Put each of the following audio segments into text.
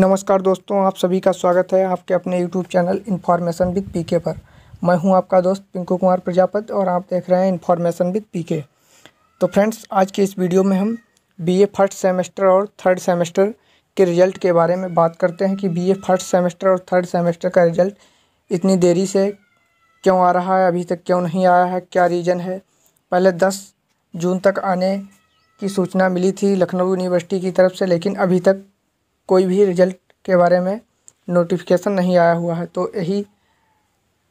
नमस्कार दोस्तों आप सभी का स्वागत है आपके अपने YouTube channel information with PK पर मैं हूं आपका दोस्त पिंकू कुमार प्रजापत और आप देख रहे हैं इन्फॉर्मेशन विद पीके तो फ्रेंड्स आज के इस वीडियो में हम बीए फर्स्ट सेमेस्टर और थर्ड सेमेस्टर के रिजल्ट के बारे में बात करते हैं कि बी फर्स्ट सेमेस्टर और थर्ड सेमेस्टर का रिजल्ट इतनी देरी से क्यों आ रहा है अभी तक क्यों नहीं आया है क्या रीज़न है पहले दस जून तक आने की सूचना मिली थी लखनऊ यूनिवर्सिटी की तरफ से लेकिन अभी तक कोई भी रिजल्ट के बारे में नोटिफिकेशन नहीं आया हुआ है तो यही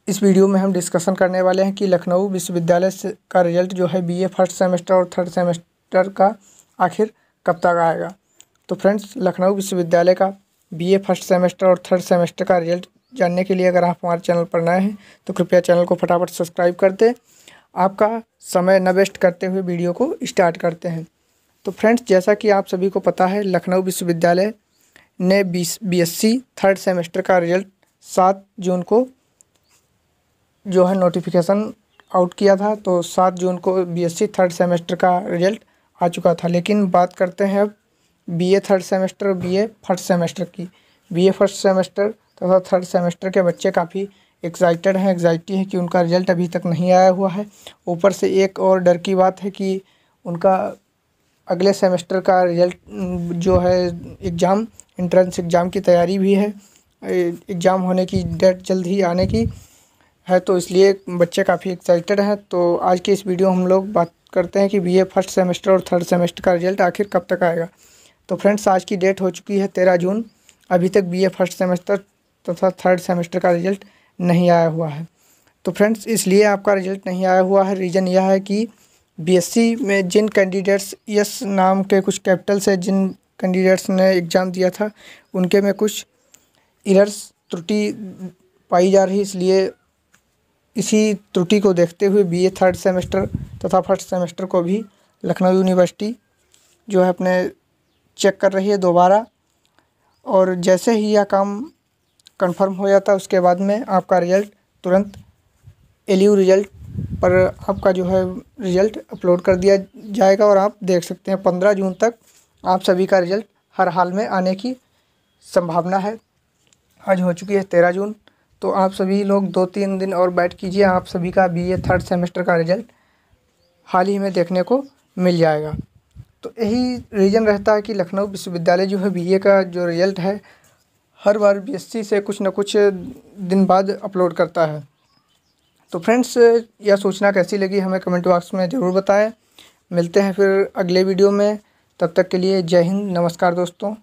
इस वीडियो में हम डिस्कशन करने वाले हैं कि लखनऊ विश्वविद्यालय का रिजल्ट जो है बीए फर्स्ट सेमेस्टर और थर्ड सेमेस्टर का आखिर कब तक आएगा तो फ्रेंड्स लखनऊ विश्वविद्यालय का बीए फर्स्ट सेमेस्टर और थर्ड सेमेस्टर का रिजल्ट जानने के लिए अगर आप हमारे चैनल पर नए हैं तो कृपया चैनल को फटाफट सब्सक्राइब कर दें आपका समय न वेस्ट करते हुए वीडियो को स्टार्ट करते हैं तो फ्रेंड्स जैसा कि आप सभी को पता है लखनऊ विश्वविद्यालय ने बीस बीएससी थर्ड सेमेस्टर का रिजल्ट सात जून को जो है नोटिफिकेशन आउट किया था तो सात जून को बीएससी थर्ड सेमेस्टर का रिजल्ट आ चुका था लेकिन बात करते हैं अब बीए थर्ड सेमेस्टर और बीए फर्स्ट सेमेस्टर की बीए फर्स्ट सेमेस्टर तथा तो थर्ड सेमेस्टर के बच्चे काफ़ी एक्साइटेड हैं एग्जाइटी है कि उनका रिजल्ट अभी तक नहीं आया हुआ है ऊपर से एक और डर की बात है कि उनका अगले सेमेस्टर का रिजल्ट जो है एग्ज़ाम इंट्रेंस एग्ज़ाम की तैयारी भी है एग्ज़ाम होने की डेट जल्द ही आने की है तो इसलिए बच्चे काफ़ी एक्साइटेड हैं तो आज के इस वीडियो हम लोग बात करते हैं कि बीए फर्स्ट सेमेस्टर और थर्ड सेमेस्टर का रिजल्ट आखिर कब तक आएगा तो फ्रेंड्स आज की डेट हो चुकी है तेरह जून अभी तक बीए फर्स्ट सेमेस्टर तथा थर्ड सेमेस्टर का रिजल्ट नहीं आया हुआ है तो फ्रेंड्स इसलिए आपका रिजल्ट नहीं आया हुआ है रीज़न यह है कि बीएससी में जिन कैंडिडेट्स यस नाम के कुछ कैपिटल से जिन कैंडिडेट्स ने एग्ज़ाम दिया था उनके में कुछ इरर्स त्रुटि पाई जा रही इसलिए इसी त्रुटि को देखते हुए बीए थर्ड सेमेस्टर तथा फर्स्ट सेमेस्टर को भी लखनऊ यूनिवर्सिटी जो है अपने चेक कर रही है दोबारा और जैसे ही यह काम कंफर्म हो जाता है उसके बाद में आपका रिज़ल्ट तुरंत एल यू रिज़ल्ट पर आपका जो है रिज़ल्ट अपलोड कर दिया जाएगा और आप देख सकते हैं पंद्रह जून तक आप सभी का रिजल्ट हर हाल में आने की संभावना है आज हो चुकी है तेरह जून तो आप सभी लोग दो तीन दिन और बैठ कीजिए आप सभी का बी ए थर्ड सेमेस्टर का रिजल्ट हाल ही में देखने को मिल जाएगा तो यही रीज़न रहता है कि लखनऊ विश्वविद्यालय जो है बीए का जो रिजल्ट है हर बार बीएससी से कुछ ना कुछ दिन बाद अपलोड करता है तो फ्रेंड्स यह सूचना कैसी लगी हमें कमेंट बॉक्स में ज़रूर बताएं मिलते हैं फिर अगले वीडियो में तब तक के लिए जय हिंद नमस्कार दोस्तों